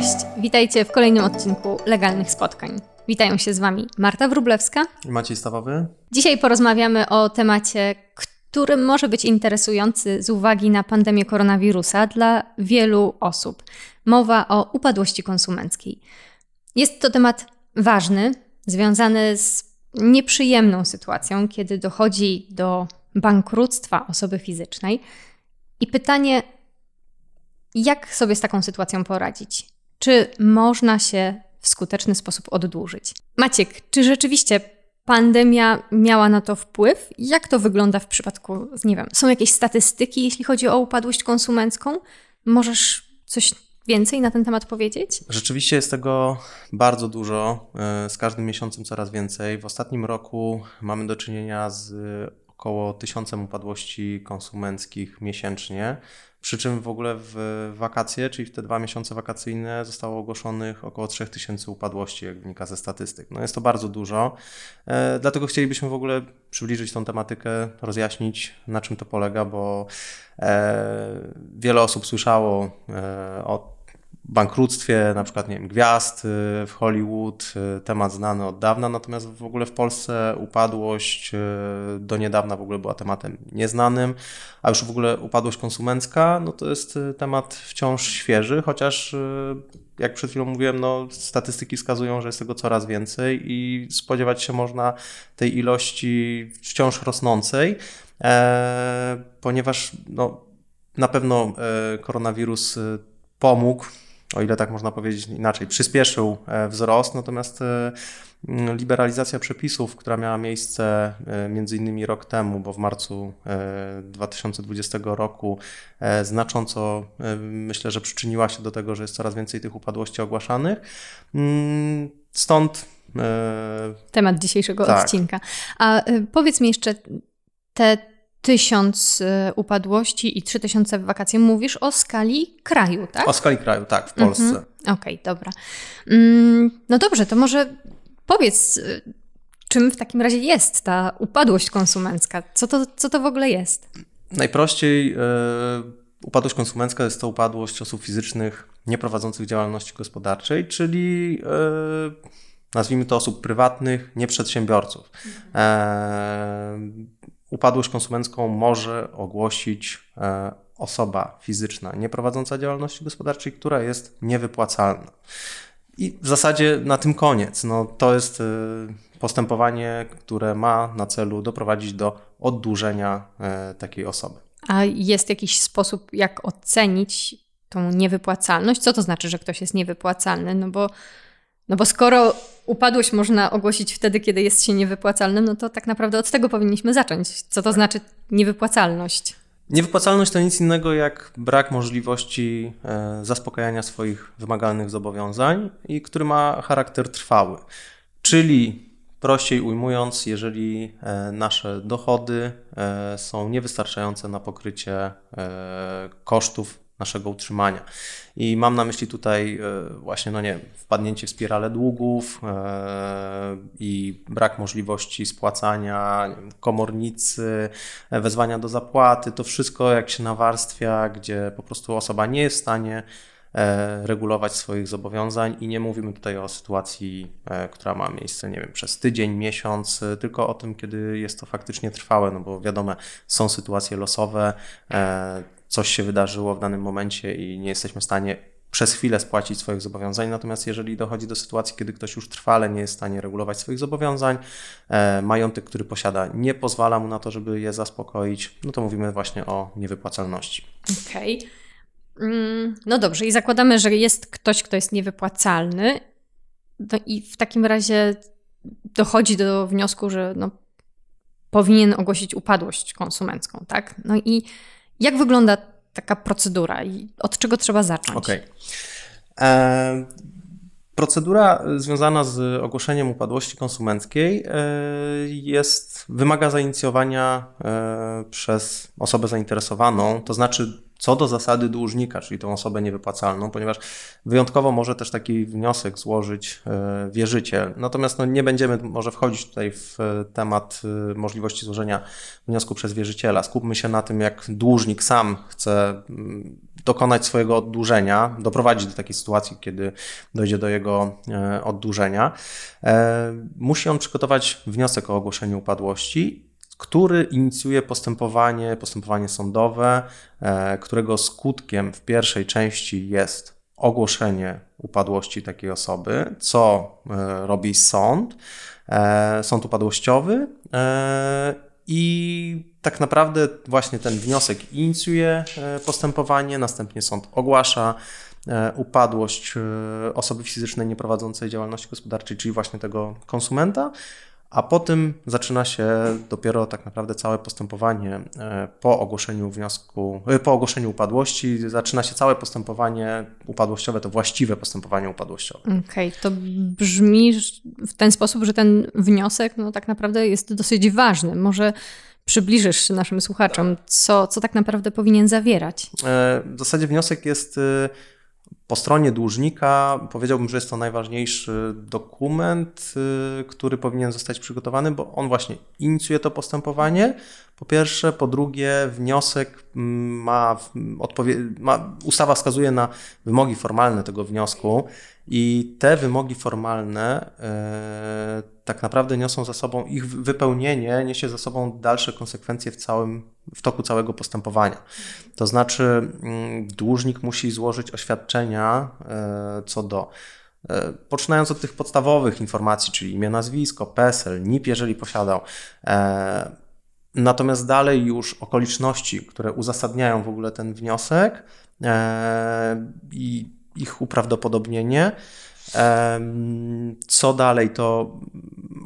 Cześć, witajcie w kolejnym odcinku Legalnych Spotkań. Witają się z Wami Marta Wrublewska i Maciej Stawowy. Dzisiaj porozmawiamy o temacie, który może być interesujący z uwagi na pandemię koronawirusa dla wielu osób. Mowa o upadłości konsumenckiej. Jest to temat ważny, związany z nieprzyjemną sytuacją, kiedy dochodzi do bankructwa osoby fizycznej. I pytanie, jak sobie z taką sytuacją poradzić? czy można się w skuteczny sposób oddłużyć. Maciek, czy rzeczywiście pandemia miała na to wpływ? Jak to wygląda w przypadku, nie wiem, są jakieś statystyki, jeśli chodzi o upadłość konsumencką? Możesz coś więcej na ten temat powiedzieć? Rzeczywiście jest tego bardzo dużo, e, z każdym miesiącem coraz więcej. W ostatnim roku mamy do czynienia z około 1000 upadłości konsumenckich miesięcznie. Przy czym w ogóle w wakacje, czyli w te dwa miesiące wakacyjne, zostało ogłoszonych około 3000 upadłości, jak wynika ze statystyk. No jest to bardzo dużo, e, dlatego chcielibyśmy w ogóle przybliżyć tą tematykę, rozjaśnić na czym to polega, bo e, wiele osób słyszało e, o bankructwie na przykład nie wiem, gwiazd y, w Hollywood, y, temat znany od dawna, natomiast w ogóle w Polsce upadłość y, do niedawna w ogóle była tematem nieznanym, a już w ogóle upadłość konsumencka, no to jest temat wciąż świeży, chociaż jak przed chwilą mówiłem, no, statystyki wskazują, że jest tego coraz więcej i spodziewać się można tej ilości wciąż rosnącej, e, ponieważ no, na pewno e, koronawirus pomógł o ile tak można powiedzieć inaczej, przyspieszył e, wzrost, natomiast e, liberalizacja przepisów, która miała miejsce e, między innymi rok temu, bo w marcu 2020 roku znacząco myślę, że przyczyniła się do tego, że jest coraz więcej tych upadłości ogłaszanych. Mm, stąd temat dzisiejszego tak. odcinka. A powiedz mi jeszcze te tysiąc e, upadłości i trzy tysiące w wakacje. Mówisz o skali kraju, tak? O skali kraju, tak, w Polsce. Mhm. Okej, okay, dobra. Mm, no dobrze, to może powiedz, e, czym w takim razie jest ta upadłość konsumencka? Co to, co to w ogóle jest? Najprościej e, upadłość konsumencka jest to upadłość osób fizycznych nieprowadzących działalności gospodarczej, czyli yy, nazwijmy to osób prywatnych, nieprzedsiębiorców. Mhm. Yy, upadłość konsumencką może ogłosić e, osoba fizyczna nieprowadząca działalności gospodarczej, która jest niewypłacalna. I w zasadzie na tym koniec. No, to jest e, postępowanie, które ma na celu doprowadzić do oddłużenia e, takiej osoby. A jest jakiś sposób, jak ocenić tą niewypłacalność? Co to znaczy, że ktoś jest niewypłacalny? No bo no bo skoro upadłość można ogłosić wtedy, kiedy jest się niewypłacalnym, no to tak naprawdę od tego powinniśmy zacząć. Co to tak. znaczy niewypłacalność? Niewypłacalność to nic innego jak brak możliwości e, zaspokajania swoich wymagalnych zobowiązań i który ma charakter trwały. Czyli prościej ujmując, jeżeli e, nasze dochody e, są niewystarczające na pokrycie kosztów naszego utrzymania. I mam na myśli tutaj e, właśnie, no nie wpadnięcie w spirale długów e, i brak możliwości spłacania komornicy, e, wezwania do zapłaty. To wszystko jak się nawarstwia, gdzie po prostu osoba nie jest w stanie regulować swoich zobowiązań i nie mówimy tutaj o sytuacji, która ma miejsce, nie wiem, przez tydzień, miesiąc, tylko o tym, kiedy jest to faktycznie trwałe, no bo wiadomo, są sytuacje losowe, coś się wydarzyło w danym momencie i nie jesteśmy w stanie przez chwilę spłacić swoich zobowiązań. Natomiast jeżeli dochodzi do sytuacji, kiedy ktoś już trwale nie jest w stanie regulować swoich zobowiązań, e, majątek, który posiada, nie pozwala mu na to, żeby je zaspokoić, no to mówimy właśnie o niewypłacalności. Okej. Okay. Mm, no dobrze, i zakładamy, że jest ktoś, kto jest niewypłacalny. No i w takim razie dochodzi do wniosku, że no, powinien ogłosić upadłość konsumencką, tak? No i jak wygląda taka procedura i od czego trzeba zacząć? Okej. Okay. E, procedura związana z ogłoszeniem upadłości konsumenckiej e, jest, wymaga zainicjowania e, przez osobę zainteresowaną, to znaczy co do zasady dłużnika, czyli tą osobę niewypłacalną, ponieważ wyjątkowo może też taki wniosek złożyć e, wierzyciel. Natomiast no, nie będziemy może wchodzić tutaj w e, temat e, możliwości złożenia wniosku przez wierzyciela. Skupmy się na tym, jak dłużnik sam chce mm, dokonać swojego oddłużenia, doprowadzić do takiej sytuacji, kiedy dojdzie do jego oddłużenia. Musi on przygotować wniosek o ogłoszeniu upadłości który inicjuje postępowanie, postępowanie sądowe, e, którego skutkiem w pierwszej części jest ogłoszenie upadłości takiej osoby, co e, robi sąd, e, sąd upadłościowy i tak naprawdę właśnie ten wniosek inicjuje postępowanie, następnie sąd ogłasza upadłość osoby fizycznej nieprowadzącej działalności gospodarczej, czyli właśnie tego konsumenta a po tym zaczyna się dopiero tak naprawdę całe postępowanie e, po ogłoszeniu wniosku, e, po ogłoszeniu upadłości, zaczyna się całe postępowanie upadłościowe, to właściwe postępowanie upadłościowe. Okej, okay, to brzmi w ten sposób, że ten wniosek no, tak naprawdę jest dosyć ważny. Może przybliżysz naszym słuchaczom, co, co tak naprawdę powinien zawierać? E, w zasadzie wniosek jest po stronie dłużnika powiedziałbym, że jest to najważniejszy dokument, y, który powinien zostać przygotowany, bo on właśnie inicjuje to postępowanie. Po pierwsze, po drugie, wniosek mm, ma, ma ustawa wskazuje na wymogi formalne tego wniosku, i te wymogi formalne e, tak naprawdę niosą za sobą, ich wypełnienie niesie za sobą dalsze konsekwencje w, całym, w toku całego postępowania. To znaczy, mm, dłużnik musi złożyć oświadczenia e, co do e, Poczynając od tych podstawowych informacji, czyli imię, nazwisko, PESEL, NIP, jeżeli posiadał. Natomiast dalej już okoliczności, które uzasadniają w ogóle ten wniosek i ich uprawdopodobnienie. Co dalej, to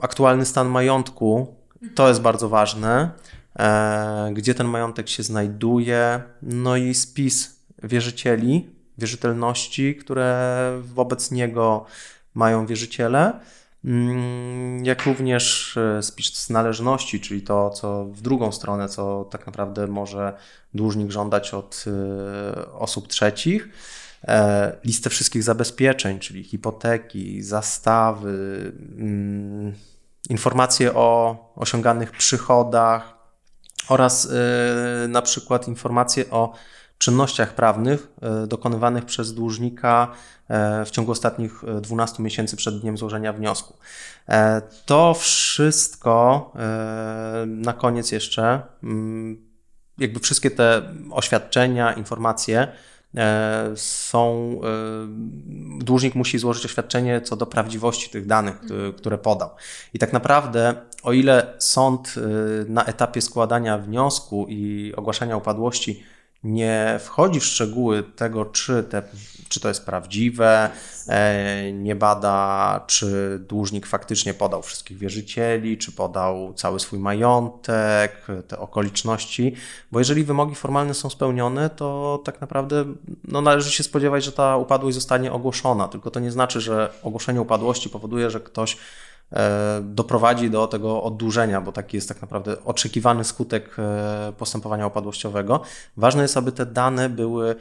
aktualny stan majątku, to jest bardzo ważne, e, gdzie ten majątek się znajduje, no i spis wierzycieli, wierzytelności, które wobec niego mają wierzyciele, mm, jak również e, spis należności, czyli to, co w drugą stronę, co tak naprawdę może dłużnik żądać od e, osób trzecich. E, listę wszystkich zabezpieczeń, czyli hipoteki, zastawy, mm, informacje o osiąganych przychodach oraz e, na przykład informacje o czynnościach prawnych e, dokonywanych przez dłużnika w ciągu ostatnich 12 miesięcy przed dniem złożenia wniosku. To wszystko na koniec jeszcze, mm, jakby wszystkie te oświadczenia, informacje E, są, e, dłużnik musi złożyć oświadczenie co do prawdziwości tych danych, mhm. które podał. I tak naprawdę, o ile sąd e, na etapie składania wniosku i ogłaszania upadłości nie wchodzi w szczegóły tego, czy, te, czy to jest prawdziwe, e, nie bada, czy dłużnik faktycznie podał wszystkich wierzycieli, czy podał cały swój majątek, te okoliczności, bo jeżeli wymogi formalne są spełnione, to tak naprawdę no, należy się spodziewać, że ta upadłość zostanie ogłoszona, tylko to nie znaczy, że ogłoszenie upadłości powoduje, że ktoś E, doprowadzi do tego oddłużenia, bo taki jest tak naprawdę oczekiwany skutek e, postępowania upadłościowego. Ważne jest, aby te dane były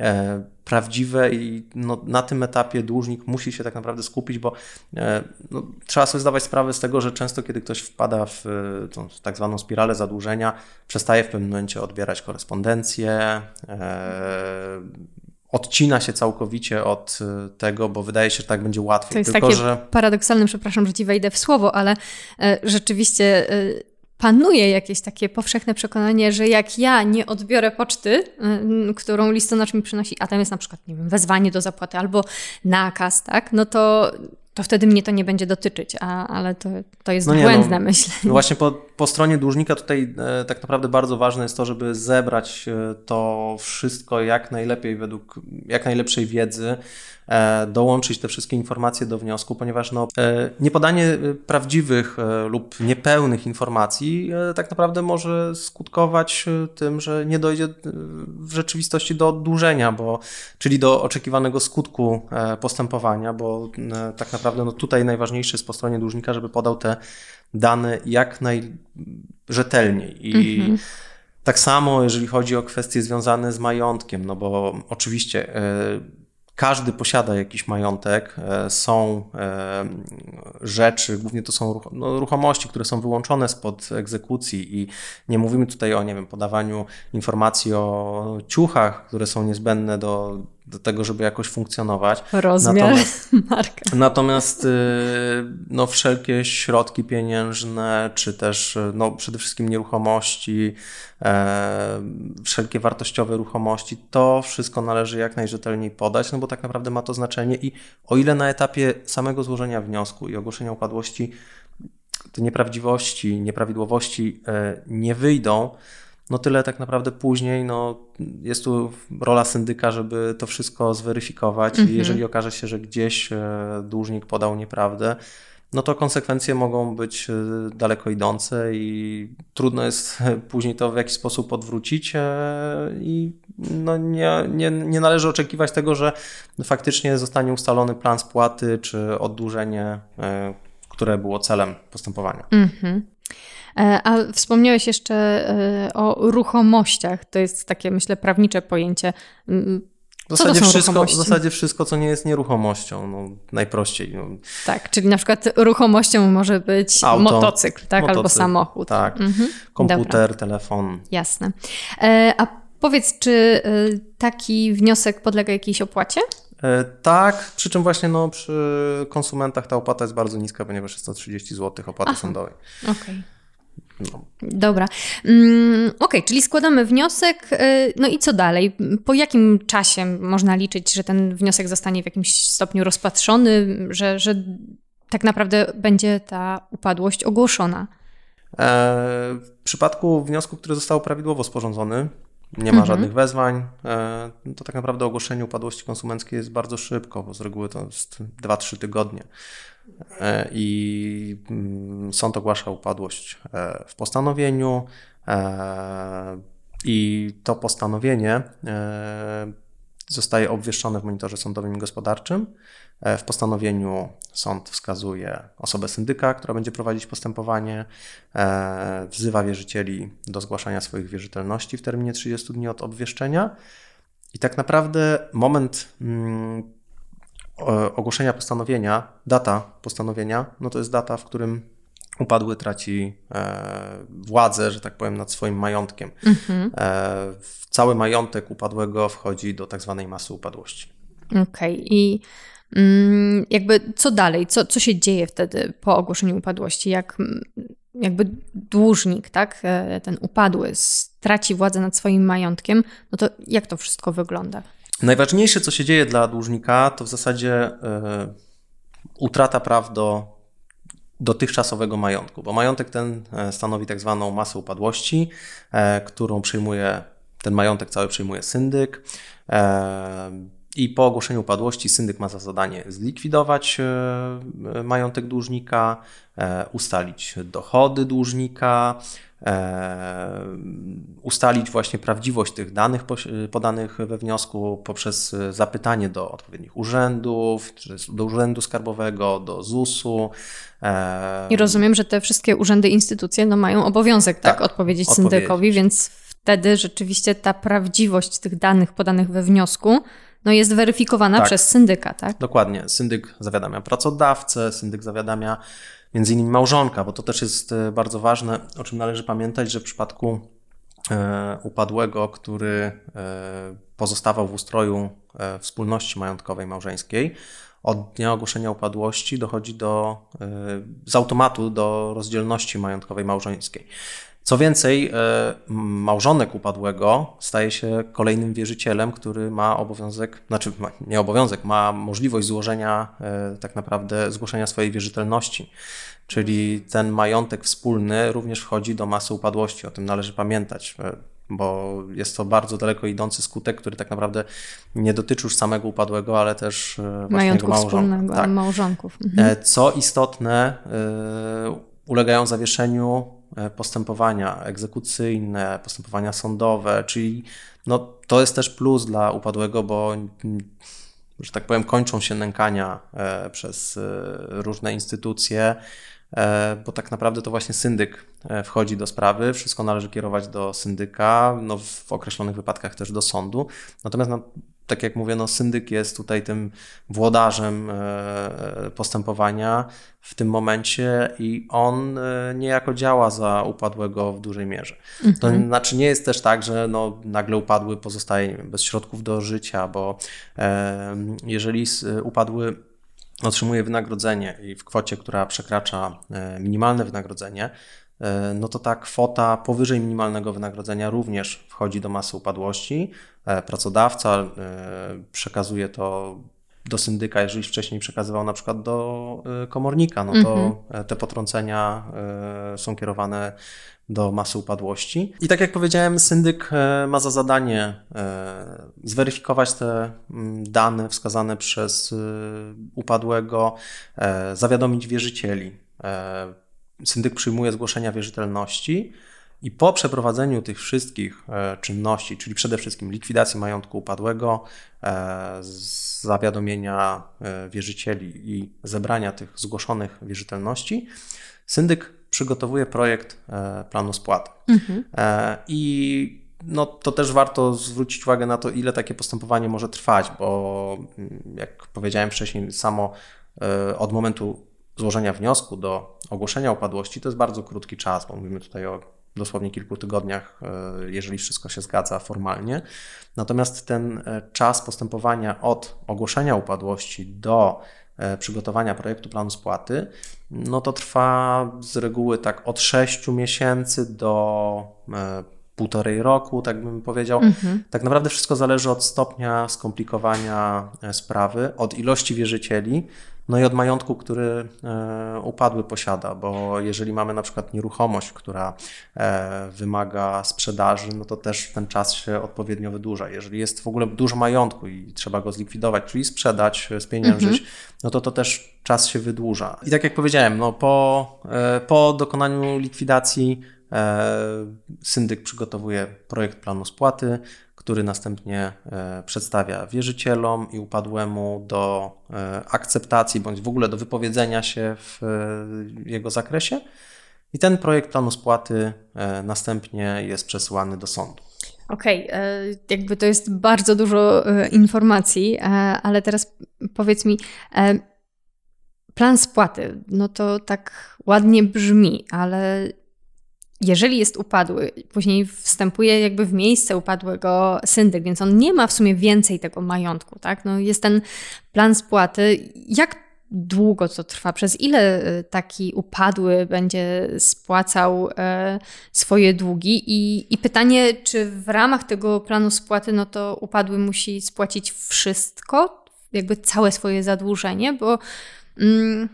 e, prawdziwe i no, na tym etapie dłużnik musi się tak naprawdę skupić, bo no, trzeba sobie zdawać sprawę z tego, że często kiedy ktoś wpada w, tą, w tak zwaną spiralę zadłużenia, przestaje w pewnym momencie odbierać korespondencję, e, odcina się całkowicie od y, tego, bo wydaje się, że tak będzie łatwiej. To jest Tylko, takie że... paradoksalne, przepraszam, że ci wejdę w słowo, ale e, rzeczywiście e, panuje jakieś takie powszechne przekonanie, że jak ja nie odbiorę poczty, e, którą listonosz mi przynosi, a tam jest na przykład, nie wiem, wezwanie do zapłaty albo nakaz, tak, no to to wtedy mnie to nie będzie dotyczyć, a, ale to, to jest no, no błędne no, myślę. No właśnie po, po stronie dłużnika tutaj e, tak naprawdę bardzo ważne jest to, żeby zebrać e, to wszystko jak najlepiej według jak najlepszej wiedzy, e, dołączyć te wszystkie informacje do wniosku, ponieważ no, niepodanie prawdziwych lub niepełnych informacji tak naprawdę może skutkować tym, że nie dojdzie w rzeczywistości do oddłużenia, bo, czyli do oczekiwanego skutku postępowania, bo tak naprawdę no, tutaj najważniejsze jest po stronie dłużnika, żeby podał te dane jak naj rzetelniej. I mm -hmm. tak samo, jeżeli chodzi o kwestie związane z majątkiem, no bo oczywiście e, każdy posiada jakiś majątek, e, są e, rzeczy, głównie to są no, ruchomości, które są wyłączone spod egzekucji i nie mówimy tutaj o, nie wiem, podawaniu informacji o ciuchach, które są niezbędne do do tego, żeby jakoś funkcjonować. Rozmiar marka. Natomiast y, no, wszelkie środki pieniężne, czy też y, no, przede wszystkim nieruchomości, e, wszelkie wartościowe ruchomości, to wszystko należy jak najrzetelniej podać, no bo tak naprawdę ma to znaczenie i o ile na etapie samego złożenia wniosku i ogłoszenia upadłości te nieprawdziwości, nieprawidłowości e, nie wyjdą, no tyle tak naprawdę później no, jest tu rola syndyka, żeby to wszystko zweryfikować mhm. i jeżeli okaże się, że gdzieś e, dłużnik podał nieprawdę, no to konsekwencje mogą być e, daleko idące i trudno jest później to w jakiś sposób odwrócić e, i no nie, nie, nie należy oczekiwać tego, że faktycznie zostanie ustalony plan spłaty czy oddłużenie, które było celem postępowania. Mhm. E, a wspomniałeś jeszcze e, o ruchomościach. To jest takie, myślę, prawnicze pojęcie. Mm, mm, w zasadzie, wszystko, w zasadzie wszystko, co nie jest nieruchomością, no, najprościej. No. Tak, czyli na przykład ruchomością może być Auto, motocykl, tak, motocykl, albo samochód. Tak, mhm. komputer, Dobra. telefon. Jasne. E, a powiedz, czy taki wniosek podlega jakiejś opłacie? Tak, przy czym właśnie no, przy konsumentach ta opłata jest bardzo niska, ponieważ jest to 30 zł opłaty Aha. sądowej. Okej. Okay. No. Dobra. Mm, Okej, okay, czyli składamy wniosek. Y, no i co dalej? Po jakim czasie można liczyć, że ten wniosek zostanie w jakimś stopniu rozpatrzony, że, że tak naprawdę będzie ta upadłość ogłoszona? E, w przypadku wniosku, który został prawidłowo sporządzony, nie ma mhm. żadnych wezwań, e, no to tak naprawdę ogłoszenie upadłości konsumenckiej jest bardzo szybko, bo z reguły to jest 2-3 tygodnie. E, i mm, sąd ogłasza upadłość e, w postanowieniu e, i to postanowienie zostaje obwieszczone w monitorze sądowym i gospodarczym. W postanowieniu sąd wskazuje osobę syndyka, która będzie prowadzić postępowanie, wzywa wierzycieli do zgłaszania swoich wierzytelności w terminie 30 dni od obwieszczenia. I tak naprawdę moment mm, E, ogłoszenia postanowienia, data postanowienia, no to jest data, w którym upadły traci e, władzę, że tak powiem, nad swoim majątkiem. Mhm. E, cały majątek upadłego wchodzi do tak zwanej masy upadłości. Okej, okay. i mm, jakby co dalej? Co, co się dzieje wtedy po ogłoszeniu upadłości? Jak jakby dłużnik, tak, e, ten upadły, straci władzę nad swoim majątkiem, no to jak to wszystko wygląda? Najważniejsze, co się dzieje dla dłużnika, to w zasadzie e, utrata praw do dotychczasowego majątku, bo majątek ten e, stanowi tak zwaną masę upadłości, e, którą przyjmuje, ten majątek cały przyjmuje syndyk. I po ogłoszeniu upadłości syndyk ma za zadanie zlikwidować majątek dłużnika, ustalić dochody dłużnika, E, ustalić właśnie prawdziwość tych danych podanych we wniosku poprzez zapytanie do odpowiednich urzędów, do urzędu skarbowego, do ZUS-u. E, I rozumiem, że te wszystkie urzędy, instytucje no mają obowiązek tak, tak odpowiedzieć, syndykowi, więc wtedy rzeczywiście ta prawdziwość tych danych podanych we wniosku no jest weryfikowana tak. przez syndyka, tak? Dokładnie. Syndyk zawiadamia pracodawcę, syndyk zawiadamia między innymi małżonka, bo to też jest e, bardzo ważne, o czym należy pamiętać, że w przypadku e, upadłego, który e, pozostawał w ustroju wspólności majątkowej małżeńskiej, od dnia ogłoszenia upadłości dochodzi do, z automatu do rozdzielności majątkowej małżeńskiej. Co więcej, e, małżonek upadłego staje się kolejnym wierzycielem, który ma obowiązek, znaczy nie obowiązek, ma możliwość złożenia e, tak naprawdę zgłoszenia swojej wierzytelności. Czyli ten majątek wspólny również wchodzi do masy upadłości, o tym należy pamiętać e, bo jest to bardzo daleko idący skutek, który tak naprawdę nie dotyczy już samego upadłego, ale też majątku wspólnego tak. małżonków. Mhm. Co istotne, ulegają zawieszeniu E, postępowania egzekucyjne, postępowania sądowe, czyli no, to jest też plus dla upadłego, bo że tak powiem, kończą się nękania e, przez e, różne instytucje, bo tak naprawdę to właśnie syndyk wchodzi do sprawy, wszystko należy kierować do syndyka, no w określonych wypadkach też do sądu. Natomiast na no, tak jak mówię, no, syndyk jest tutaj tym włodarzem e, e, postępowania w tym momencie i on e, niejako działa za upadłego w dużej mierze. Mhm. To znaczy nie jest też tak, że no, nagle upadły pozostaje wiem, bez środków do życia, bo jeżeli upadły otrzymuje wynagrodzenie i w kwocie, która przekracza minimalne wynagrodzenie, E, no to ta kwota powyżej minimalnego wynagrodzenia również wchodzi do masy upadłości. E, pracodawca e, przekazuje to do syndyka, jeżeli wcześniej przekazywał na przykład do komornika, no to mhm. te potrącenia są kierowane do masy upadłości. I tak jak powiedziałem, syndyk ma za zadanie zweryfikować te mm, dane wskazane przez upadłego, zawiadomić wierzycieli syndyk przyjmuje zgłoszenia wierzytelności i po przeprowadzeniu tych wszystkich e, czynności, czyli przede wszystkim likwidacji majątku upadłego, e, zawiadomienia e, wierzycieli i zebrania tych zgłoszonych wierzytelności, syndyk przygotowuje projekt planu spłaty. Mhm. I no, to też warto zwrócić uwagę na to, ile takie postępowanie może trwać, bo mm, jak powiedziałem wcześniej, samo od momentu złożenia wniosku do ogłoszenia upadłości to jest bardzo krótki czas, bo mówimy tutaj o dosłownie kilku tygodniach, e, jeżeli wszystko się zgadza formalnie. Natomiast ten e, czas postępowania od ogłoszenia upadłości do e, przygotowania projektu planu spłaty, no to trwa z reguły tak od 6 miesięcy do półtorej roku, tak bym powiedział. Mhm. Tak naprawdę wszystko zależy od stopnia skomplikowania sprawy, od ilości wierzycieli, no i od majątku, który e, upadły posiada, bo jeżeli mamy na przykład nieruchomość, która e, wymaga sprzedaży, no to też ten czas się odpowiednio wydłuża. Jeżeli jest w ogóle dużo majątku i trzeba go zlikwidować, czyli sprzedać, e, spieniężyć, mhm. no to to też czas się wydłuża. I tak jak powiedziałem, no po, po dokonaniu likwidacji syndyk przygotowuje projekt planu spłaty, który następnie e, przedstawia wierzycielom i upadłemu do e, akceptacji bądź w ogóle do wypowiedzenia się w e, jego zakresie. I ten projekt planu spłaty następnie jest przesyłany do sądu. Okej, okay, jakby to jest bardzo dużo informacji, ale teraz powiedz mi, plan spłaty, no to tak ładnie brzmi, ale jeżeli jest upadły, później wstępuje jakby w miejsce upadłego syndyk, więc on nie ma w sumie więcej tego majątku, tak? No jest ten plan spłaty. Jak długo to trwa? Przez ile y, taki upadły będzie spłacał y, swoje długi? I, I, pytanie, czy w ramach tego planu spłaty, no to upadły musi spłacić wszystko, jakby całe swoje zadłużenie, bo. Mm,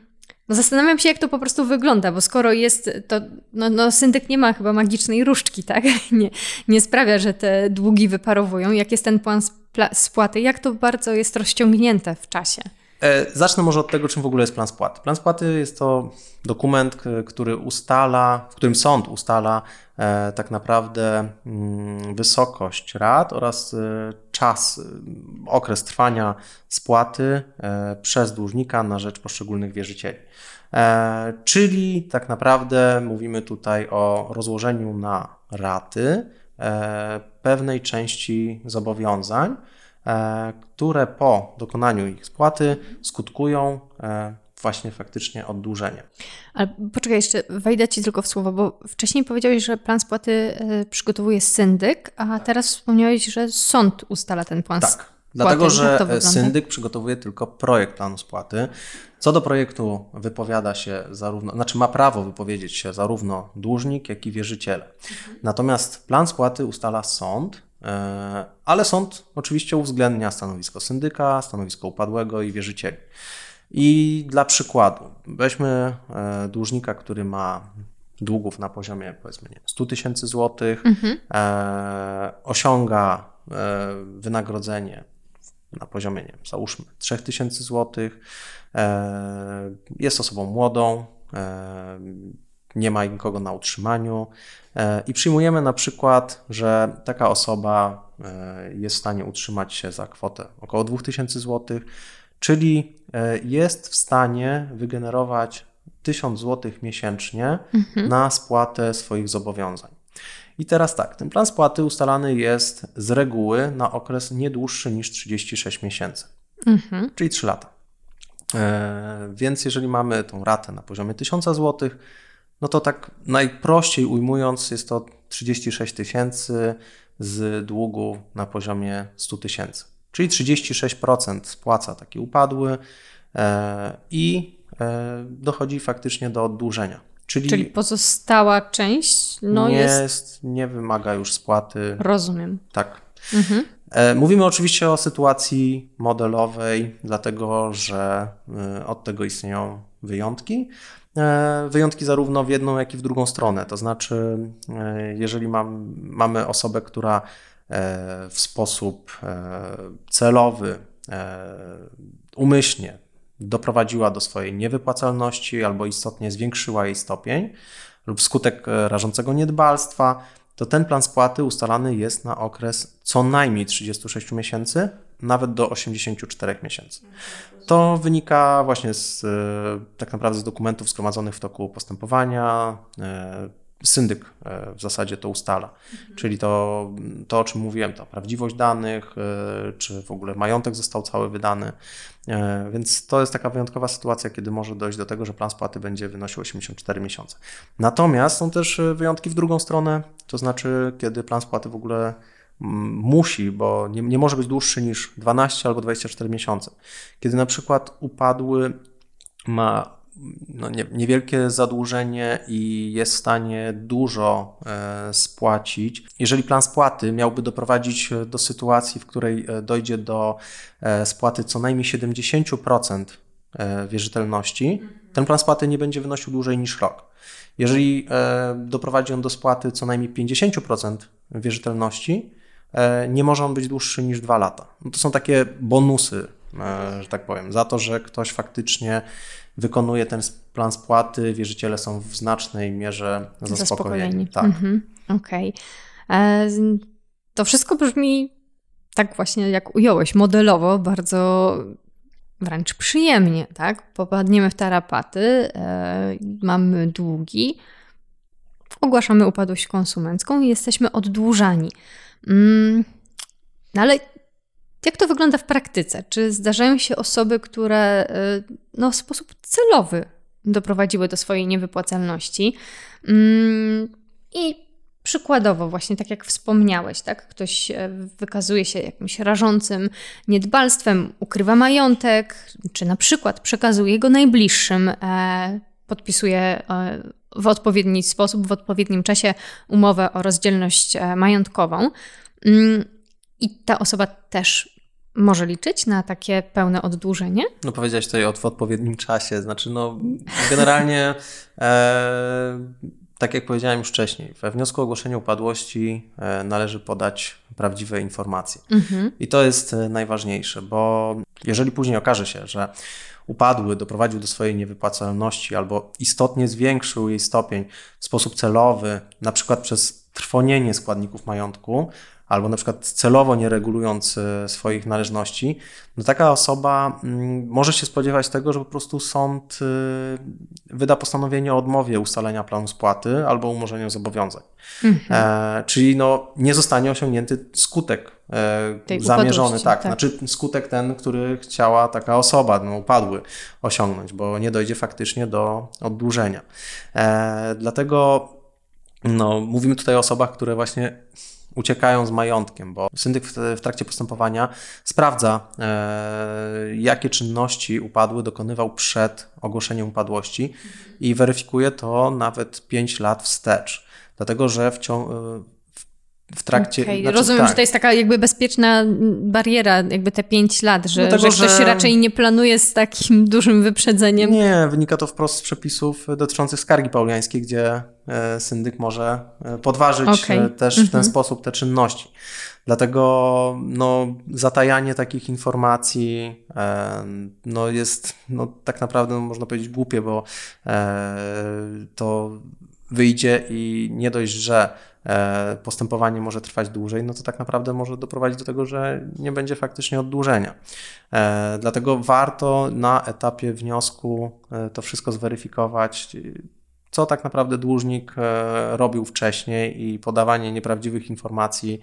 no zastanawiam się, jak to po prostu wygląda, bo skoro jest to, no, no syndyk nie ma chyba magicznej różdżki, tak? Nie, nie sprawia, że te długi wyparowują. Jak jest ten plan spłaty, jak to bardzo jest rozciągnięte w czasie? E, zacznę może od tego, czym w ogóle jest plan spłaty. Plan spłaty jest to dokument, który ustala, w którym sąd ustala e, tak naprawdę mm, wysokość rat oraz e, czas, okres trwania spłaty przez dłużnika na rzecz poszczególnych wierzycieli. Czyli tak naprawdę mówimy tutaj o rozłożeniu na raty pewnej części zobowiązań E, które po dokonaniu ich spłaty skutkują e, właśnie faktycznie oddłużeniem. Ale poczekaj jeszcze, wejdę Ci tylko w słowo, bo wcześniej powiedziałeś, że plan spłaty e, przygotowuje syndyk, a tak. teraz wspomniałeś, że sąd ustala ten plan tak. spłaty. Dlatego, że syndyk przygotowuje tylko projekt planu spłaty. Co do projektu wypowiada się zarówno, znaczy ma prawo wypowiedzieć się zarówno dłużnik, jak i wierzyciele. Mhm. Natomiast plan spłaty ustala sąd, E, ale sąd oczywiście uwzględnia stanowisko syndyka, stanowisko upadłego i wierzycieli. I dla przykładu, weźmy e, dłużnika, który ma długów na poziomie powiedzmy 100 tysięcy złotych, mhm. E, osiąga wynagrodzenie na poziomie, nie wiem, załóżmy 3000 złotych, jest osobą młodą, nie ma nikogo na utrzymaniu. E, I przyjmujemy na przykład, że taka osoba e, jest w stanie utrzymać się za kwotę około 2000 zł, czyli e, jest w stanie wygenerować 1000 zł miesięcznie mhm. na spłatę swoich zobowiązań. I teraz tak, ten plan spłaty ustalany jest z reguły na okres nie dłuższy niż 36 miesięcy, mhm. czyli 3 lata. Więc jeżeli mamy tą ratę na poziomie 1000 złotych, no to tak najprościej ujmując jest to 36 tysięcy z długu na poziomie 100 tysięcy. Czyli 36% spłaca taki upadły e, i e, dochodzi faktycznie do oddłużenia. Czyli, Czyli pozostała część no nie, jest... nie wymaga już spłaty. Rozumiem. Tak. Mhm. E, mówimy oczywiście o sytuacji modelowej, dlatego że y, od tego istnieją wyjątki. E, wyjątki zarówno w jedną, jak i w drugą stronę. To znaczy, e, jeżeli mam, mamy osobę, która e, w sposób celowy, umyślnie doprowadziła do swojej niewypłacalności albo istotnie zwiększyła jej stopień lub skutek rażącego niedbalstwa, to ten plan spłaty ustalany jest na okres co najmniej 36 miesięcy, nawet do 84 miesięcy. To wynika właśnie z, e, tak naprawdę z dokumentów zgromadzonych w toku postępowania, e, syndyk e, w zasadzie to ustala. Mhm. Czyli to, to, o czym mówiłem, ta prawdziwość danych, e, czy w ogóle majątek został cały wydany. E, więc to jest taka wyjątkowa sytuacja, kiedy może dojść do tego, że plan spłaty będzie wynosił 84 miesiące. Natomiast są też wyjątki w drugą stronę, to znaczy, kiedy plan spłaty w ogóle musi, bo nie, nie może być dłuższy niż 12 albo 24 miesiące. Kiedy na przykład upadły ma no nie, niewielkie zadłużenie i jest w stanie dużo e, spłacić. Jeżeli plan spłaty miałby doprowadzić e, do sytuacji, w której e, dojdzie do spłaty co najmniej 70% wierzytelności, mhm. ten plan spłaty nie będzie wynosił dłużej niż rok. Jeżeli doprowadzi on do spłaty co najmniej 50% wierzytelności, nie może on być dłuższy niż dwa lata. No to są takie bonusy, że tak powiem, za to, że ktoś faktycznie wykonuje ten plan spłaty, wierzyciele są w znacznej mierze zaspokojeni. zaspokojeni. Tak. Mhm. Okej. Okay. E, to wszystko brzmi tak właśnie jak ująłeś, modelowo, bardzo wręcz przyjemnie, tak? Popadniemy w tarapaty, e, mamy długi, ogłaszamy upadłość konsumencką i jesteśmy oddłużani. Mm, no ale jak to wygląda w praktyce? Czy zdarzają się osoby, które y, no, w sposób celowy doprowadziły do swojej niewypłacalności? Mm, I przykładowo, właśnie tak jak wspomniałeś, tak? Ktoś e, wykazuje się jakimś rażącym niedbalstwem, ukrywa majątek, czy na przykład przekazuje go najbliższym, e, podpisuje e, w odpowiedni sposób, w odpowiednim czasie umowę o rozdzielność majątkową. Mm, I ta osoba też może liczyć na takie pełne oddłużenie? No powiedziałeś tutaj o w odpowiednim czasie, znaczy no generalnie e, tak jak powiedziałem już wcześniej, we wniosku o ogłoszenie upadłości e, należy podać prawdziwe informacje. Mhm. I to jest e, najważniejsze, bo jeżeli później okaże się, że upadły, doprowadził do swojej niewypłacalności albo istotnie zwiększył jej stopień w sposób celowy, na przykład przez trwonienie składników majątku, albo na przykład celowo nie regulując swoich należności, no taka osoba mm, może się spodziewać tego, że po prostu sąd y, wyda postanowienie o odmowie ustalenia planu spłaty albo umorzeniu zobowiązań. Mhm. E, czyli no, nie zostanie osiągnięty skutek e, zamierzony, tak, tak, znaczy skutek ten, który chciała taka osoba, no, upadły, osiągnąć, bo nie dojdzie faktycznie do oddłużenia. E, dlatego no, mówimy tutaj o osobach, które właśnie uciekają z majątkiem, bo syndyk w, trakcie postępowania sprawdza, e, jakie czynności upadły dokonywał przed ogłoszeniem upadłości i weryfikuje to nawet 5 lat wstecz. Dlatego, że w ciągu w trakcie. Okay. Znaczy, Rozumiem, tak. że to jest taka jakby bezpieczna bariera, jakby te 5 lat, że, Dlatego, że ktoś że... raczej nie planuje z takim dużym wyprzedzeniem. Nie, wynika to wprost z przepisów dotyczących skargi pauliańskiej, gdzie e, syndyk może e, podważyć okay. E, też mhm. w ten mhm. sposób te czynności. Dlatego no, zatajanie takich informacji no, jest no, tak naprawdę, no, można powiedzieć, głupie, bo to wyjdzie i nie dość, że E, postępowanie może trwać dłużej, no to tak naprawdę może doprowadzić do tego, że nie będzie faktycznie oddłużenia. E, dlatego warto na etapie wniosku e, to wszystko zweryfikować, co tak naprawdę dłużnik robił wcześniej i podawanie nieprawdziwych informacji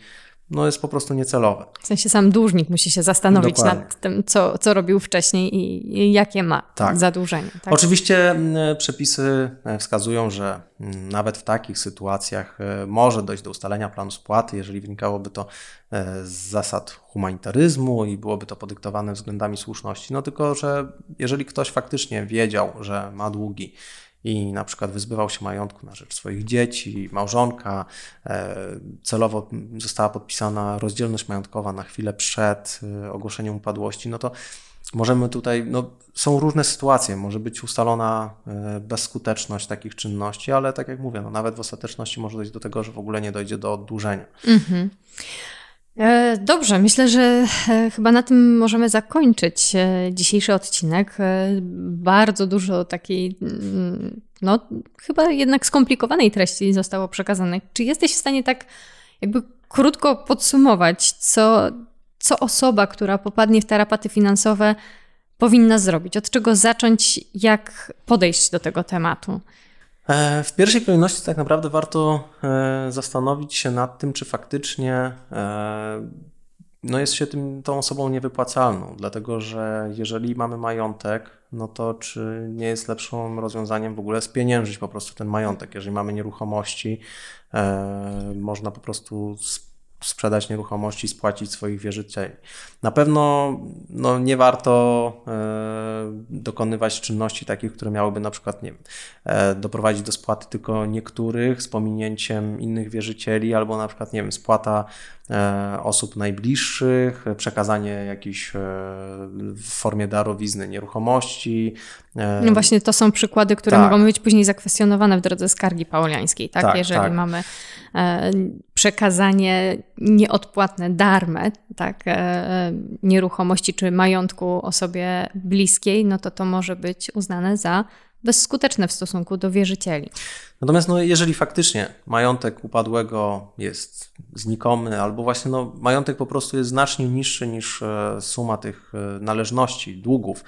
no jest po prostu niecelowe. W sensie sam dłużnik musi się zastanowić Dokładnie. nad tym, co, co robił wcześniej i jakie ma tak. zadłużenie. Tak? Oczywiście przepisy e, wskazują, że nawet w takich sytuacjach e, może dojść do ustalenia planu spłaty, jeżeli wynikałoby to e, z zasad humanitaryzmu i byłoby to podyktowane względami słuszności. No tylko, że jeżeli ktoś faktycznie wiedział, że ma długi, i na przykład wyzbywał się majątku na rzecz swoich dzieci, małżonka. E, celowo została podpisana rozdzielność majątkowa na chwilę przed e, ogłoszeniem upadłości, no to możemy tutaj, no, są różne sytuacje, może być ustalona e, bezskuteczność takich czynności, ale tak jak mówię, no, nawet w ostateczności może dojść do tego, że w ogóle nie dojdzie do oddłużenia. Mhm. E, dobrze, myślę, że e, chyba na tym możemy zakończyć e, dzisiejszy odcinek. Bardzo dużo takiej, mm, no chyba jednak skomplikowanej treści zostało przekazane. Czy jesteś w stanie tak jakby krótko podsumować, co, co osoba, która popadnie w tarapaty finansowe, powinna zrobić? Od czego zacząć, jak podejść do tego tematu? E, w pierwszej kolejności tak naprawdę warto e, zastanowić się nad tym, czy faktycznie e, no jest się tym, tą osobą niewypłacalną, dlatego że jeżeli mamy majątek, no to czy nie jest lepszym rozwiązaniem w ogóle spieniężyć po prostu ten majątek? Jeżeli mamy nieruchomości, można po prostu sprzedać nieruchomości, spłacić swoich wierzycieli. Na pewno no, nie warto e, dokonywać czynności takich, które miałyby na przykład nie wiem, e, doprowadzić do spłaty tylko niektórych z pominięciem innych wierzycieli, albo na przykład nie wiem, spłata E, osób najbliższych, przekazanie jakiejś e, w formie darowizny nieruchomości. E, no właśnie to są przykłady, które tak. mogą być później zakwestionowane w drodze skargi pauliańskiej, tak? tak Jeżeli tak. mamy przekazanie nieodpłatne, darme, tak, nieruchomości czy majątku osobie bliskiej, no to to może być uznane za bezskuteczne w stosunku do wierzycieli. Natomiast no, jeżeli faktycznie majątek upadłego jest znikomy, albo właśnie no, majątek po prostu jest znacznie niższy niż e, suma tych e, należności, długów,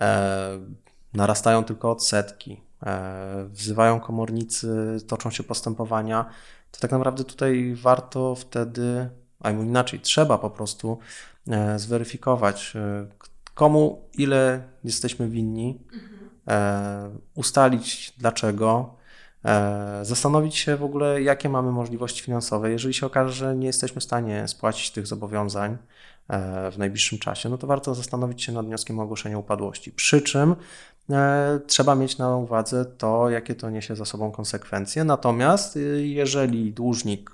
e, narastają tylko odsetki, e, wzywają komornicy, toczą się postępowania, to tak naprawdę tutaj warto wtedy, a inaczej, trzeba po prostu e, zweryfikować, e, komu ile jesteśmy winni. Mhm E, ustalić dlaczego, e, zastanowić się w ogóle, jakie mamy możliwości finansowe. Jeżeli się okaże, że nie jesteśmy w stanie spłacić tych zobowiązań e, w najbliższym czasie, no to warto zastanowić się nad wnioskiem o ogłoszenie upadłości. Przy czym trzeba mieć na uwadze to, jakie to niesie za sobą konsekwencje. Natomiast jeżeli dłużnik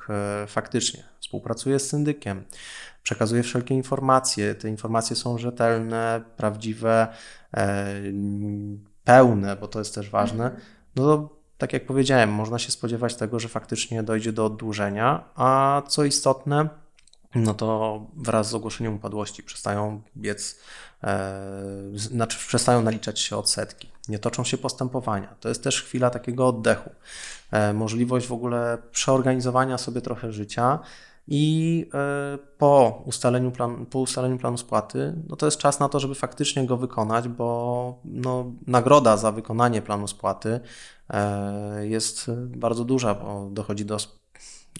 faktycznie współpracuje z syndykiem, przekazuje wszelkie informacje, te informacje są rzetelne, prawdziwe, pełne, bo to jest też mhm. ważne, no to tak jak powiedziałem, można się spodziewać tego, że faktycznie dojdzie do oddłużenia, a co istotne, no to wraz z ogłoszeniem upadłości przestają biec, e, znaczy przestają naliczać się odsetki, nie toczą się postępowania. To jest też chwila takiego oddechu, e, możliwość w ogóle przeorganizowania sobie trochę życia, i e, po ustaleniu, plan, po ustaleniu planu spłaty, no to jest czas na to, żeby faktycznie go wykonać, bo no, nagroda za wykonanie planu spłaty e, jest bardzo duża, bo dochodzi do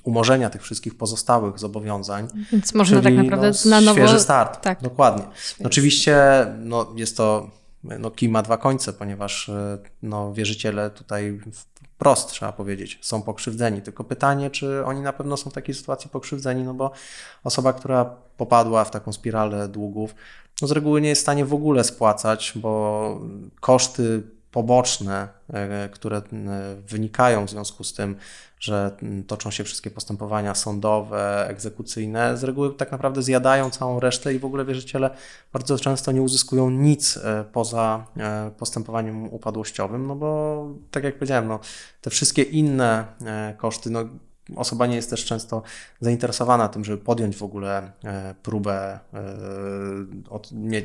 umorzenia tych wszystkich pozostałych zobowiązań. Więc można czyli, tak naprawdę no, na nowo... Świeży start, tak. dokładnie. Świeży. Oczywiście no, jest to no, kij ma dwa końce, ponieważ e, no, wierzyciele tutaj wprost, trzeba powiedzieć, są pokrzywdzeni. Tylko pytanie, czy oni na pewno są w takiej sytuacji pokrzywdzeni, no bo osoba, która popadła w taką spiralę długów, no z reguły nie jest w stanie w ogóle spłacać, bo koszty poboczne, e, które e, wynikają w związku z tym, że toczą się wszystkie postępowania sądowe, egzekucyjne, z reguły tak naprawdę zjadają całą resztę i w ogóle wierzyciele bardzo często nie uzyskują nic e, poza postępowaniem upadłościowym, no bo tak jak powiedziałem, no, te wszystkie inne koszty, no, osoba nie jest też często zainteresowana tym, żeby podjąć w ogóle e, próbę e,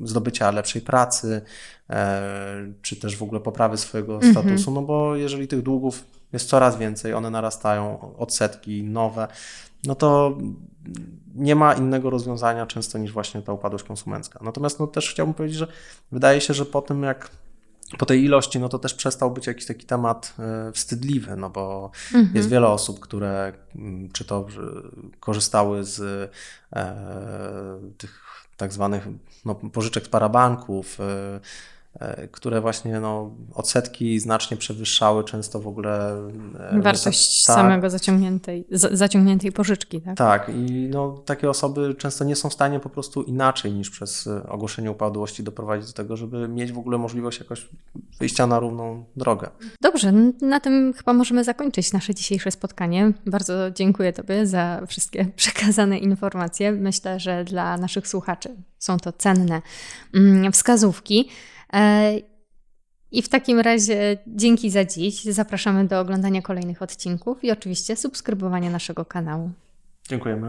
zdobycia lepszej pracy, e, czy też w ogóle poprawy swojego mhm. statusu, no bo jeżeli tych długów jest coraz więcej, one narastają, odsetki nowe, no to nie ma innego rozwiązania często niż właśnie ta upadłość konsumencka. Natomiast no, też chciałbym powiedzieć, że wydaje się, że po tym jak po tej ilości, no to też przestał być jakiś taki temat e, wstydliwy, no bo mhm. jest wiele osób, które mm, czy to korzystały z e, tych tak zwanych no, pożyczek z parabanków, e, E, które właśnie no, odsetki znacznie przewyższały często w ogóle e, no, wartość tak, tak, samego zaciągniętej, zaciągniętej pożyczki. Tak, tak i no, takie osoby często nie są w stanie po prostu inaczej niż przez e, ogłoszenie upadłości doprowadzić do tego, żeby mieć w ogóle możliwość jakoś wyjścia na równą drogę. Dobrze, na tym chyba możemy zakończyć nasze dzisiejsze spotkanie. Bardzo dziękuję Tobie za wszystkie przekazane informacje. Myślę, że dla naszych słuchaczy są to cenne mm, wskazówki. E, I w takim razie dzięki za dziś. Zapraszamy do oglądania kolejnych odcinków i oczywiście subskrybowania naszego kanału. Dziękujemy.